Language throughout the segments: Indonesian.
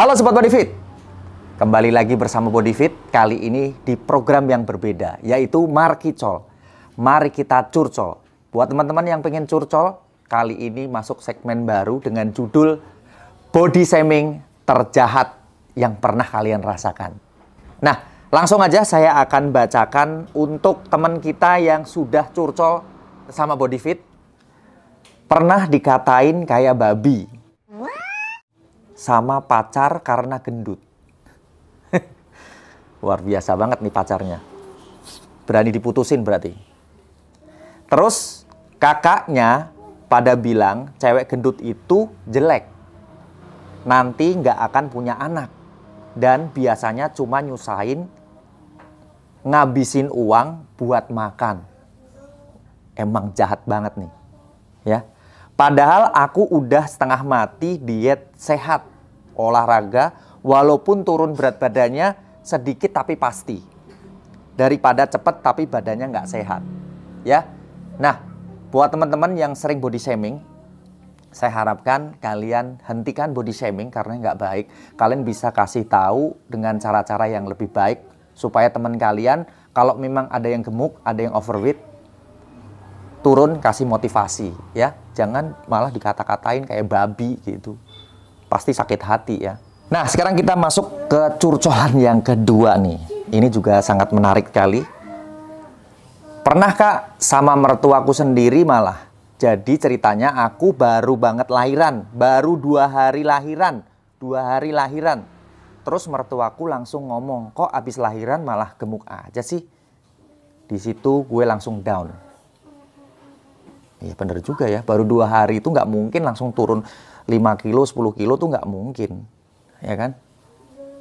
Halo Sobat Bodyfit, kembali lagi bersama Bodyfit kali ini di program yang berbeda yaitu Markicol. Mari kita curcol. Buat teman-teman yang pengen curcol, kali ini masuk segmen baru dengan judul Body Shaming Terjahat yang pernah kalian rasakan. Nah, langsung aja saya akan bacakan untuk teman kita yang sudah curcol sama Bodyfit. Pernah dikatain kayak babi sama pacar karena gendut. Luar biasa banget nih pacarnya. Berani diputusin berarti. Terus kakaknya pada bilang cewek gendut itu jelek. Nanti nggak akan punya anak. Dan biasanya cuma nyusahin ngabisin uang buat makan. Emang jahat banget nih. Ya. Padahal aku udah setengah mati diet sehat, olahraga, walaupun turun berat badannya sedikit tapi pasti. Daripada cepat tapi badannya nggak sehat. Ya, Nah, buat teman-teman yang sering body shaming, saya harapkan kalian hentikan body shaming karena nggak baik. Kalian bisa kasih tahu dengan cara-cara yang lebih baik supaya teman kalian kalau memang ada yang gemuk, ada yang overweight, turun kasih motivasi ya jangan malah dikata-katain kayak babi gitu pasti sakit hati ya nah sekarang kita masuk ke curcolan yang kedua nih ini juga sangat menarik kali pernah kak sama mertuaku sendiri malah jadi ceritanya aku baru banget lahiran baru dua hari lahiran dua hari lahiran terus mertuaku langsung ngomong kok abis lahiran malah gemuk aja sih di situ gue langsung down Iya bener juga ya, baru dua hari itu nggak mungkin langsung turun 5 kilo, 10 kilo tuh nggak mungkin. Ya kan?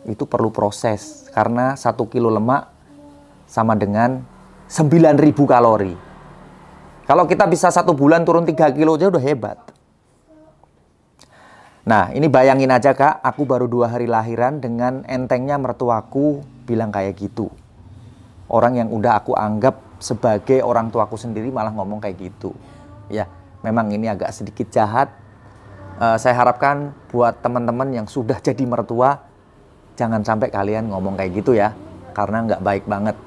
Itu perlu proses, karena satu kilo lemak sama dengan 9000 kalori. Kalau kita bisa satu bulan turun 3 kilo aja udah hebat. Nah ini bayangin aja kak, aku baru dua hari lahiran dengan entengnya mertuaku bilang kayak gitu. Orang yang udah aku anggap sebagai orang tuaku sendiri malah ngomong kayak gitu ya memang ini agak sedikit jahat uh, saya harapkan buat teman-teman yang sudah jadi mertua jangan sampai kalian ngomong kayak gitu ya karena nggak baik banget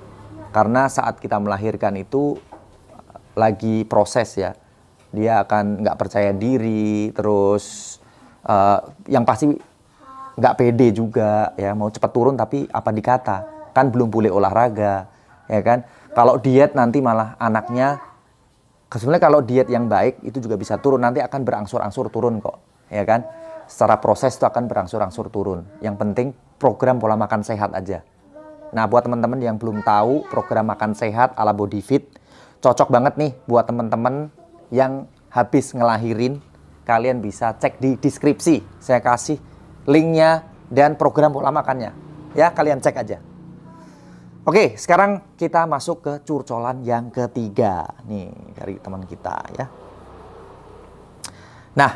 karena saat kita melahirkan itu eh, lagi proses ya dia akan nggak percaya diri terus uh, yang pasti nggak pede juga ya mau cepat turun tapi apa dikata kan belum boleh olahraga ya kan kalau diet nanti malah anaknya sebenarnya kalau diet yang baik itu juga bisa turun nanti akan berangsur-angsur turun kok ya kan secara proses itu akan berangsur-angsur turun yang penting program pola makan sehat aja nah buat teman-teman yang belum tahu program makan sehat ala body fit cocok banget nih buat teman-teman yang habis ngelahirin kalian bisa cek di deskripsi saya kasih linknya dan program pola makannya ya kalian cek aja Oke, sekarang kita masuk ke curcolan yang ketiga nih dari teman kita ya. Nah,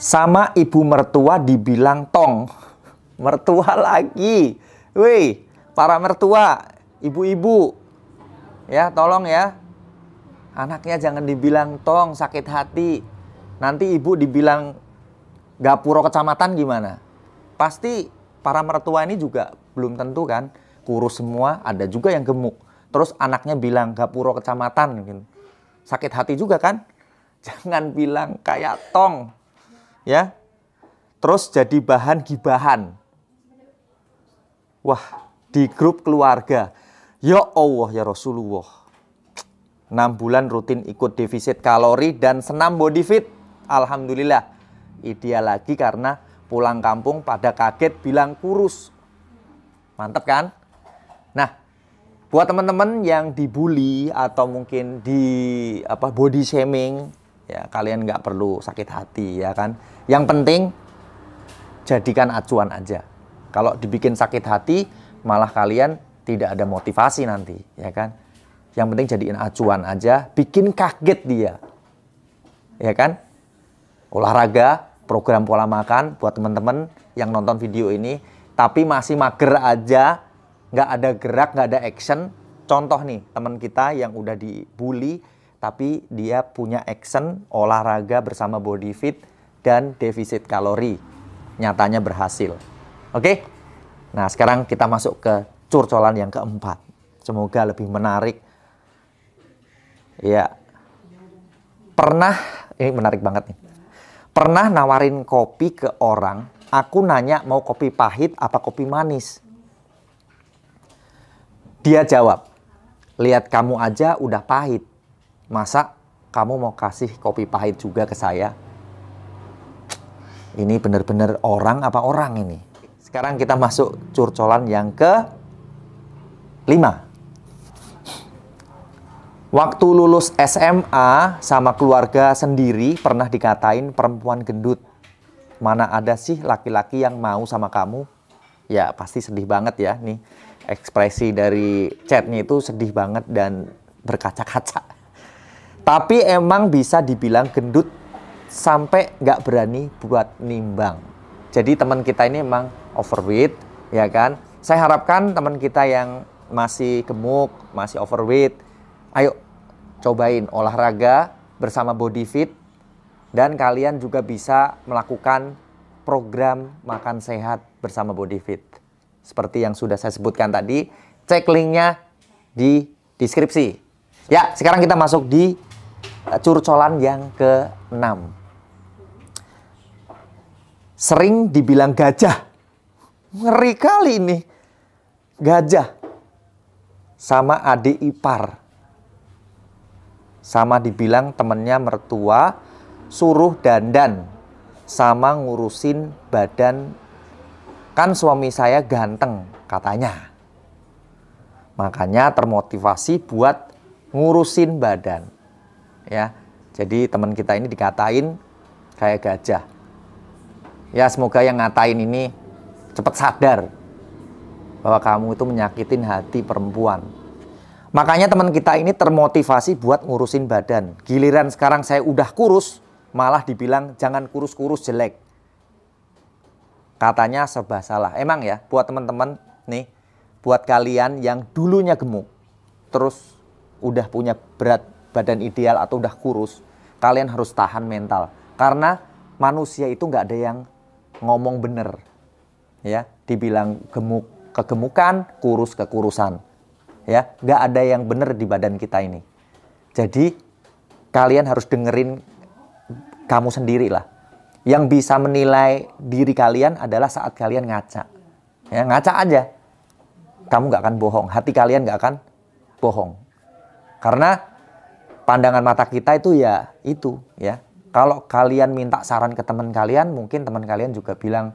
sama ibu mertua dibilang tong, mertua lagi. Wih, para mertua, ibu-ibu, ya tolong ya, anaknya jangan dibilang tong, sakit hati. Nanti ibu dibilang gapuro kecamatan gimana? Pasti para mertua ini juga belum tentu kan kurus semua, ada juga yang gemuk. Terus anaknya bilang Gapuro kecamatan mungkin. Gitu. Sakit hati juga kan? Jangan bilang kayak tong. Ya. Terus jadi bahan gibahan. Wah, di grup keluarga. Ya Allah ya Rasulullah. 6 bulan rutin ikut defisit kalori dan senam body fit. Alhamdulillah. Ideal lagi karena pulang kampung pada kaget bilang kurus. Mantap kan? buat teman-teman yang dibully atau mungkin di apa body shaming ya kalian nggak perlu sakit hati ya kan yang penting jadikan acuan aja kalau dibikin sakit hati malah kalian tidak ada motivasi nanti ya kan yang penting jadiin acuan aja bikin kaget dia ya kan olahraga program pola makan buat teman-teman yang nonton video ini tapi masih mager aja nggak ada gerak, nggak ada action. Contoh nih, teman kita yang udah dibully, tapi dia punya action olahraga bersama body fit dan defisit kalori. Nyatanya berhasil. Oke? Nah, sekarang kita masuk ke curcolan yang keempat. Semoga lebih menarik. Ya. Pernah, ini menarik banget nih. Pernah nawarin kopi ke orang, aku nanya mau kopi pahit apa kopi manis. Dia jawab, lihat kamu aja udah pahit. Masa kamu mau kasih kopi pahit juga ke saya? Ini benar-benar orang apa orang ini? Sekarang kita masuk curcolan yang ke lima. Waktu lulus SMA sama keluarga sendiri pernah dikatain perempuan gendut. Mana ada sih laki-laki yang mau sama kamu? Ya pasti sedih banget ya nih ekspresi dari chatnya itu sedih banget dan berkaca-kaca. Tapi emang bisa dibilang gendut sampai nggak berani buat nimbang. Jadi teman kita ini emang overweight, ya kan? Saya harapkan teman kita yang masih gemuk, masih overweight, ayo cobain olahraga bersama Body Fit dan kalian juga bisa melakukan program makan sehat bersama Body Fit seperti yang sudah saya sebutkan tadi. Cek linknya di deskripsi. Ya, sekarang kita masuk di eh, curcolan yang ke-6. Sering dibilang gajah. Ngeri kali ini. Gajah. Sama adik ipar. Sama dibilang temennya mertua suruh dandan. Sama ngurusin badan Kan suami saya ganteng katanya. Makanya termotivasi buat ngurusin badan. Ya. Jadi teman kita ini dikatain kayak gajah. Ya semoga yang ngatain ini cepat sadar bahwa kamu itu menyakitin hati perempuan. Makanya teman kita ini termotivasi buat ngurusin badan. Giliran sekarang saya udah kurus, malah dibilang jangan kurus-kurus jelek katanya serba salah. Emang ya, buat teman-teman nih, buat kalian yang dulunya gemuk, terus udah punya berat badan ideal atau udah kurus, kalian harus tahan mental. Karena manusia itu nggak ada yang ngomong bener. Ya, dibilang gemuk kegemukan, kurus kekurusan. Ya, nggak ada yang bener di badan kita ini. Jadi kalian harus dengerin kamu sendiri lah yang bisa menilai diri kalian adalah saat kalian ngaca. Ya, ngaca aja. Kamu gak akan bohong. Hati kalian gak akan bohong. Karena pandangan mata kita itu ya itu ya. Kalau kalian minta saran ke teman kalian, mungkin teman kalian juga bilang,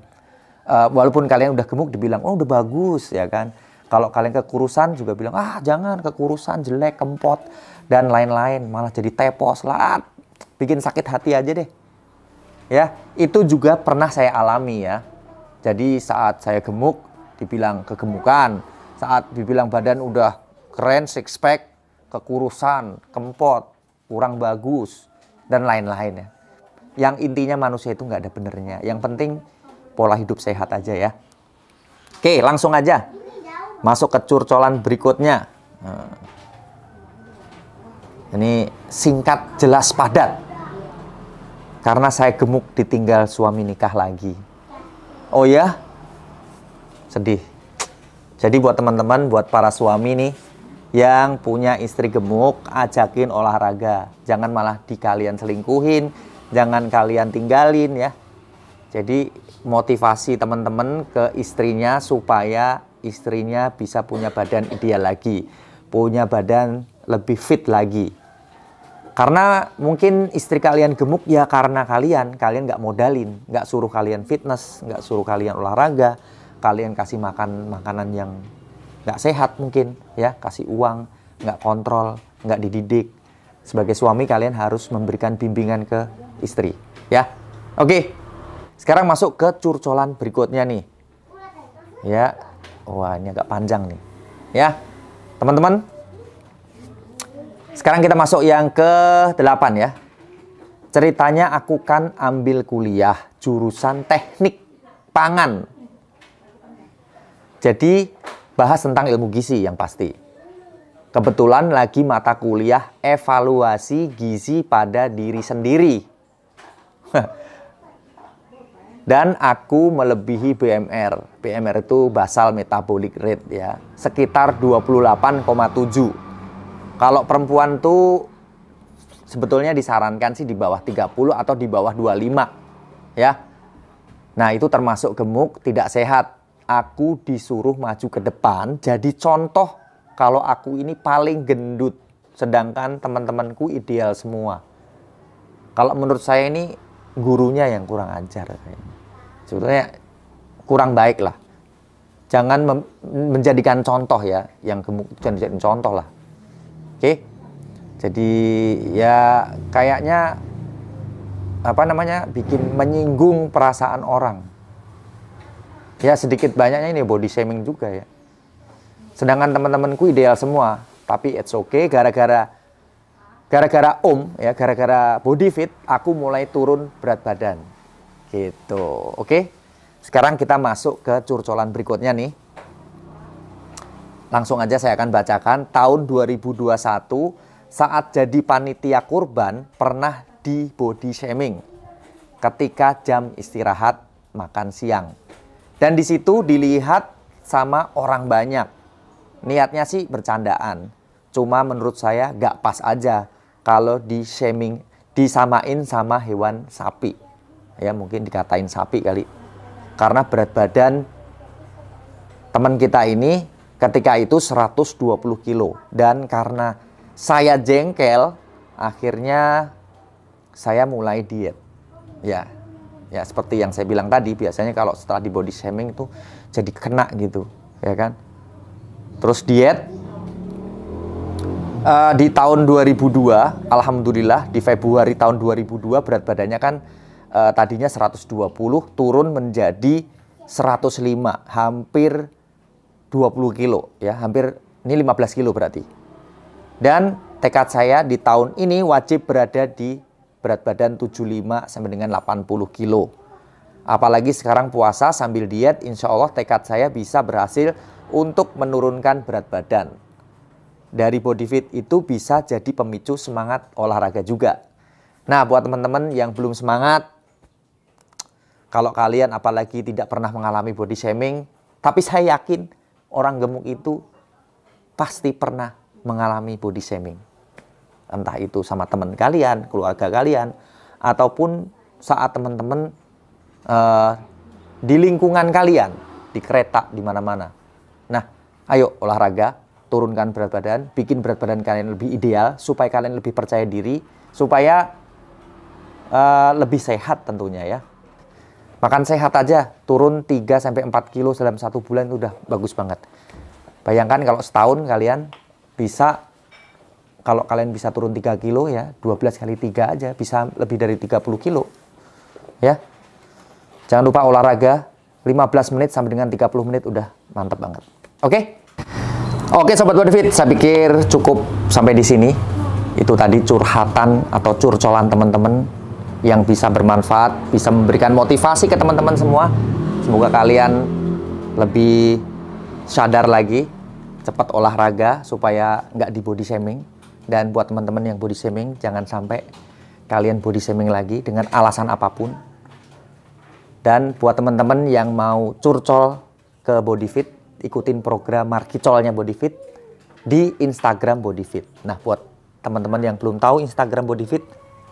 uh, walaupun kalian udah gemuk, dibilang, oh udah bagus ya kan. Kalau kalian kekurusan juga bilang, ah jangan kekurusan jelek, kempot dan lain-lain, malah jadi tepos lah, ah, bikin sakit hati aja deh ya itu juga pernah saya alami ya jadi saat saya gemuk dibilang kegemukan saat dibilang badan udah keren six pack kekurusan kempot kurang bagus dan lain-lain ya yang intinya manusia itu nggak ada benernya yang penting pola hidup sehat aja ya oke langsung aja masuk ke curcolan berikutnya nah. ini singkat jelas padat karena saya gemuk ditinggal suami nikah lagi. Oh ya? Sedih. Jadi buat teman-teman, buat para suami nih yang punya istri gemuk, ajakin olahraga. Jangan malah di kalian selingkuhin, jangan kalian tinggalin ya. Jadi motivasi teman-teman ke istrinya supaya istrinya bisa punya badan ideal lagi, punya badan lebih fit lagi. Karena mungkin istri kalian gemuk ya karena kalian, kalian nggak modalin, nggak suruh kalian fitness, nggak suruh kalian olahraga, kalian kasih makan makanan yang nggak sehat mungkin, ya kasih uang, nggak kontrol, nggak dididik. Sebagai suami kalian harus memberikan bimbingan ke istri, ya. Oke, sekarang masuk ke curcolan berikutnya nih. Ya, wah ini agak panjang nih, ya teman-teman sekarang kita masuk yang ke delapan ya. Ceritanya aku kan ambil kuliah jurusan teknik pangan. Jadi bahas tentang ilmu gizi yang pasti. Kebetulan lagi mata kuliah evaluasi gizi pada diri sendiri. Dan aku melebihi BMR. BMR itu basal metabolic rate ya, sekitar 28,7 kalau perempuan tuh sebetulnya disarankan sih di bawah 30 atau di bawah 25. Ya. Nah, itu termasuk gemuk, tidak sehat. Aku disuruh maju ke depan jadi contoh kalau aku ini paling gendut sedangkan teman-temanku ideal semua. Kalau menurut saya ini gurunya yang kurang ajar Sebetulnya kurang baik lah. Jangan menjadikan contoh ya, yang gemuk jangan contoh lah oke jadi ya kayaknya apa namanya bikin menyinggung perasaan orang ya sedikit banyaknya ini body shaming juga ya sedangkan teman-temanku ideal semua tapi it's okay gara-gara gara-gara om ya gara-gara body fit aku mulai turun berat badan gitu oke sekarang kita masuk ke curcolan berikutnya nih Langsung aja saya akan bacakan tahun 2021 saat jadi panitia kurban pernah di body shaming ketika jam istirahat makan siang. Dan di situ dilihat sama orang banyak. Niatnya sih bercandaan. Cuma menurut saya gak pas aja kalau di shaming disamain sama hewan sapi. Ya mungkin dikatain sapi kali. Karena berat badan teman kita ini Ketika itu 120 kilo dan karena saya jengkel akhirnya saya mulai diet. Ya. Ya, seperti yang saya bilang tadi biasanya kalau setelah di body shaming itu jadi kena gitu, ya kan? Terus diet Uh, di tahun 2002, alhamdulillah di Februari tahun 2002 berat badannya kan uh, tadinya 120 turun menjadi 105, hampir 20 kilo ya, hampir ini 15 kilo berarti. Dan tekad saya di tahun ini wajib berada di berat badan 75 sampai dengan 80 kilo. Apalagi sekarang puasa sambil diet, insya Allah tekad saya bisa berhasil untuk menurunkan berat badan. Dari body fit itu bisa jadi pemicu semangat olahraga juga. Nah, buat teman-teman yang belum semangat, kalau kalian apalagi tidak pernah mengalami body shaming, tapi saya yakin orang gemuk itu pasti pernah mengalami body shaming. Entah itu sama teman kalian, keluarga kalian, ataupun saat teman-teman uh, di lingkungan kalian, di kereta, di mana-mana. Nah, ayo olahraga, turunkan berat badan, bikin berat badan kalian lebih ideal, supaya kalian lebih percaya diri, supaya uh, lebih sehat tentunya ya. Makan sehat aja, turun 3 sampai 4 kilo dalam satu bulan udah bagus banget. Bayangkan kalau setahun kalian bisa kalau kalian bisa turun 3 kilo ya, 12 kali 3 aja bisa lebih dari 30 kilo. Ya. Jangan lupa olahraga 15 menit sampai dengan 30 menit udah mantap banget. Oke? Okay? Oke, okay, sobat Bonfit, saya pikir cukup sampai di sini. Itu tadi curhatan atau curcolan teman-teman yang bisa bermanfaat, bisa memberikan motivasi ke teman-teman semua. Semoga kalian lebih sadar lagi, cepat olahraga supaya nggak di body shaming. Dan buat teman-teman yang body shaming, jangan sampai kalian body shaming lagi dengan alasan apapun. Dan buat teman-teman yang mau curcol ke body fit, ikutin program Markicolnya fit di Instagram body fit. Nah, buat teman-teman yang belum tahu Instagram body fit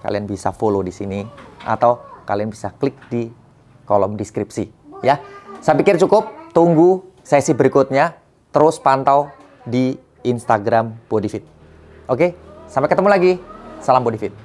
kalian bisa follow di sini atau kalian bisa klik di kolom deskripsi ya. Saya pikir cukup, tunggu sesi berikutnya terus pantau di Instagram Bodyfit. Oke, sampai ketemu lagi. Salam Bodyfit.